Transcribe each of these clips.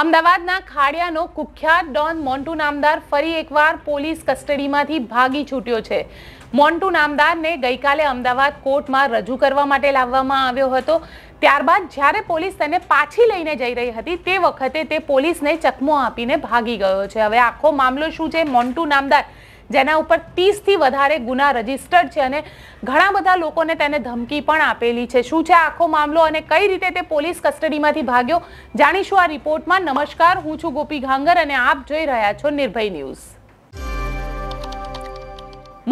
અમદાવાદના ખાડિયાનો કુખ્યાત ડોન મોન્ટુ નામદાર ફરી એકવાર પોલીસ કસ્ટડીમાંથી ભાગી છૂટ્યો છે મોન્ટુ નામદારને ગઈકાલે અમદાવાદ કોર્ટમાં રજૂ કરવા માટે લાવવામાં આવ્યો હતો ત્યારબાદ જ્યારે પોલીસ તેને પાછી લઈને જઈ રહી હતી તે વખતે તે પોલીસને ચકમો આપીને ભાગી ગયો છે હવે આખો મામલો શું છે મોન્ટુ નામદાર જેના ઉપર ત્રીસથી વધારે ગુના રજીસ્ટર્ડ છે અને ઘણા બધા લોકોને તેને ધમકી પણ આપેલી છે શું છે આખો મામલો અને કઈ રીતે તે પોલીસ કસ્ટડીમાંથી ભાગ્યો જાણીશું આ રિપોર્ટમાં નમસ્કાર હું છું ગોપી ઘાંગર અને આપ જોઈ રહ્યા છો નિર્ભય ન્યૂઝ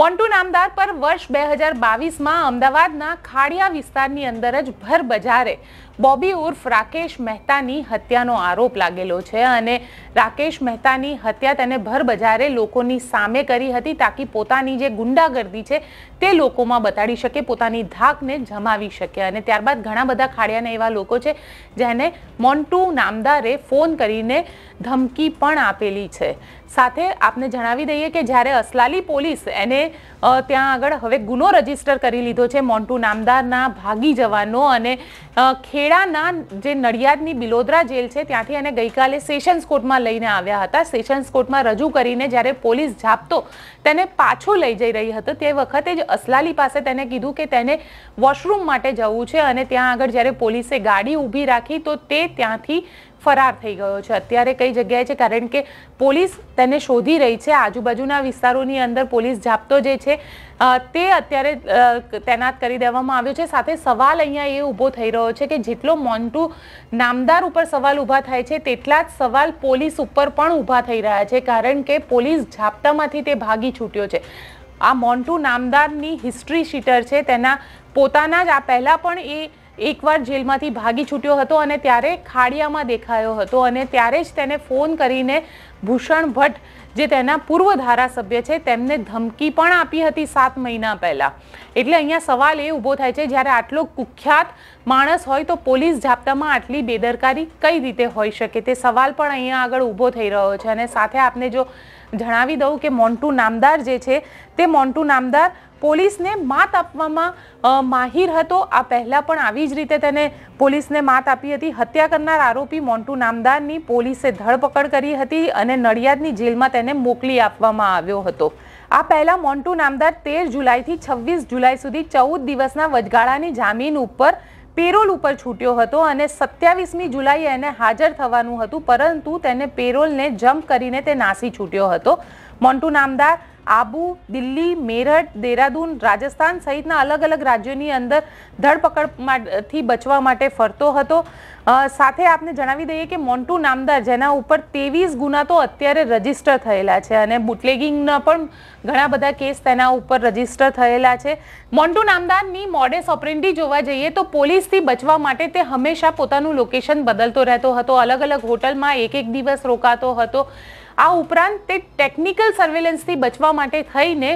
મોન્ટુ નામદાર પર વર્ષ બે હજાર બાવીસમાં અમદાવાદના ખાડિયા વિસ્તારની અંદર જ ભર બજારે બોબી ઉર્ફ રાકેશ મહેતાની હત્યાનો આરોપ લાગેલો છે અને રાકેશ મહેતાની હત્યા તેને ભરબજારે લોકોની સામે કરી હતી તાકી પોતાની જે ગુંડાગર્દી છે તે લોકોમાં બતાડી શકે પોતાની ધાકને જમાવી શકે અને ત્યારબાદ ઘણા બધા ખાડિયાના એવા લોકો છે જેને મોન્ટુ નામદારે ફોન કરીને ધમકી પણ આપેલી છે સાથે આપને જણાવી દઈએ કે જ્યારે અસલાલી પોલીસ એને ત્યાં આગળ હવે ગુનો રજીસ્ટર કરી લીધો છે મોન્ટુ નામદારના ભાગી જવાનો અને ખેડ ખેડાના જે નડિયાદની બિલોદરા જેલ છે ત્યાંથી એને ગઈકાલે સેશન્સ કોર્ટમાં લઈને આવ્યા હતા સેશન્સ કોર્ટમાં રજૂ કરીને જ્યારે પોલીસ ઝાપતો તેને પાછો લઈ જઈ રહી હતો તે વખતે જ અસલાલી પાસે તેને કીધું કે તેને વોશરૂમ માટે જવું છે અને ત્યાં આગળ જ્યારે પોલીસે ગાડી ઊભી રાખી તો તે ત્યાંથી ફરાર થઈ ગયો છે અત્યારે કઈ જગ્યાએ છે કારણ કે પોલીસ તેને શોધી રહી છે આજુબાજુના વિસ્તારોની અંદર પોલીસ જાપતો જે છે તે અત્યારે તૈનાત કરી દેવામાં આવ્યો છે સાથે સવાલ અહીંયા એ ઊભો થઈ રહ્યો છે કે જેટલો મોન્ટુ નામદાર ઉપર સવાલ ઊભા થાય છે તેટલા જ સવાલ પોલીસ ઉપર પણ ઊભા થઈ રહ્યા છે કારણ કે પોલીસ જાપતામાંથી તે ભાગી છૂટ્યો છે આ મોન્ટુ નામદારની હિસ્ટ્રી શીટર છે તેના પોતાના જ આ પહેલાં પણ એ એકવાર જેલમાંથી ભાગી છૂટ્યો હતો અને ત્યારે ખાડિયામાં દેખાયો હતો અને ત્યારે જ તેને ફોન કરીને ભૂષણ ભટ્ટ જે તેના પૂર્વ ધારાસભ્ય છે તેમને ધમકી પણ આપી હતી સાત મહિના પહેલાં એટલે અહીંયા સવાલ એ ઊભો થાય છે જ્યારે આટલો કુખ્યાત માણસ હોય તો પોલીસ જાપ્તામાં આટલી બેદરકારી કઈ રીતે હોઈ શકે તે સવાલ પણ અહીંયા આગળ ઊભો થઈ રહ્યો છે અને સાથે આપને જો જણાવી દઉં કે મોન્ટુ નામદાર જે છે તે મોન્ટુ નામદાર પોલીસને માત આપવામાં માહિર હતો આ પહેલાં પણ આવી જ રીતે તેને પોલીસને માત આપી હતી હત્યા કરનાર આરોપી મોન્ટુ નામદારની પોલીસે ધરપકડ કરી હતી અને નડિયાદની જેલમાં તેને મોકલી આપવામાં આવ્યો હતો આ પહેલાં મોન્ટુ નામદાર તેર જુલાઈથી છવ્વીસ જુલાઈ સુધી ચૌદ દિવસના વચગાળાની જામીન ઉપર પેરોલ ઉપર છૂટ્યો હતો અને સત્યાવીસમી જુલાઈએ એને હાજર થવાનું હતું પરંતુ તેને પેરોલને જમ્પ કરીને તે નાસી છૂટ્યો હતો મોન્ટુ નામદાર આબુ દિલ્હી મેરઠ દેહરાદૂન રાજસ્થાન સહિતના અલગ અલગ રાજ્યોની અંદર ધરપકડમાંથી બચવા માટે ફરતો હતો સાથે આપને જણાવી દઈએ કે મોન્ટુ નામદાર જેના ઉપર ત્રેવીસ ગુના તો અત્યારે રજીસ્ટર થયેલા છે અને બુટલેગિંગના પણ ઘણા બધા કેસ તેના ઉપર રજીસ્ટર થયેલા છે મોન્ટુ નામદારની મોડેસ ઓપરેન્ડી જોવા જઈએ તો પોલીસથી બચવા માટે તે હંમેશા પોતાનું લોકેશન બદલતો રહેતો હતો અલગ અલગ હોટલમાં એક એક દિવસ રોકાતો હતો આ ઉપરાંત તે ટેકનિકલ સર્વેલન્સથી બચવા માટે થઈને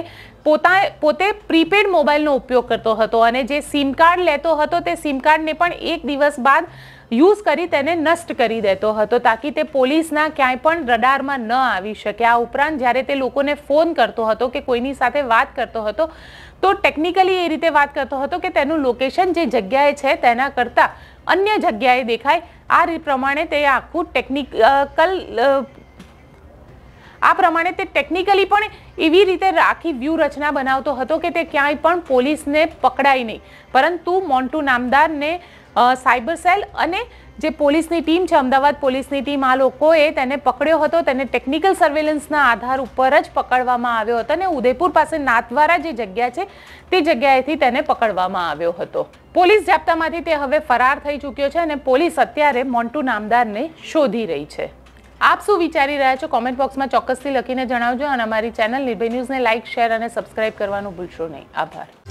પોતા પોતે પ્રીપેડ મોબાઈલનો ઉપયોગ કરતો હતો અને જે સિમ કાર્ડ લેતો હતો તે સિમ કાર્ડને પણ એક દિવસ બાદ યુઝ કરી તેને નષ્ટ કરી દેતો હતો તાકી તે પોલીસના ક્યાંય પણ રડારમાં ન આવી શકે આ ઉપરાંત જ્યારે તે લોકોને ફોન કરતો હતો કે કોઈની સાથે વાત કરતો હતો તો ટેકનિકલી એ રીતે વાત કરતો હતો કે તેનું લોકેશન જે જગ્યાએ છે તેના કરતાં અન્ય જગ્યાએ દેખાય આ પ્રમાણે તે આખું ટેકનિકલ આ પ્રમાણે તે ટેકનિકલી પણ એવી રીતે રાખી વ્યૂહરચના બનાવતો હતો કે તે ક્યાંય પણ પોલીસને પકડાય નહીં પરંતુ મોન્ટુ નામદારને સાયબર સેલ અને જે પોલીસની ટીમ છે અમદાવાદ પોલીસની ટીમ આ લોકોએ તેને પકડ્યો હતો તેને ટેકનિકલ સર્વેલન્સના આધાર ઉપર જ પકડવામાં આવ્યો હતો અને ઉદયપુર પાસે નાથવારા જે જગ્યા છે તે જગ્યાએથી તેને પકડવામાં આવ્યો હતો પોલીસ જાપ્તામાંથી તે હવે ફરાર થઈ ચૂક્યો છે અને પોલીસ અત્યારે મોન્ટુ નામદારને શોધી રહી છે આપ શું વિચારી રહ્યા છો કોમેન્ટ બોક્સમાં ચોક્કસથી લખીને જણાવજો અને અમારી ચેનલ નિર્ભય ન્યૂઝને લાઇક શેર અને સબસ્ક્રાઇબ કરવાનું ભૂલશો નહીં આભાર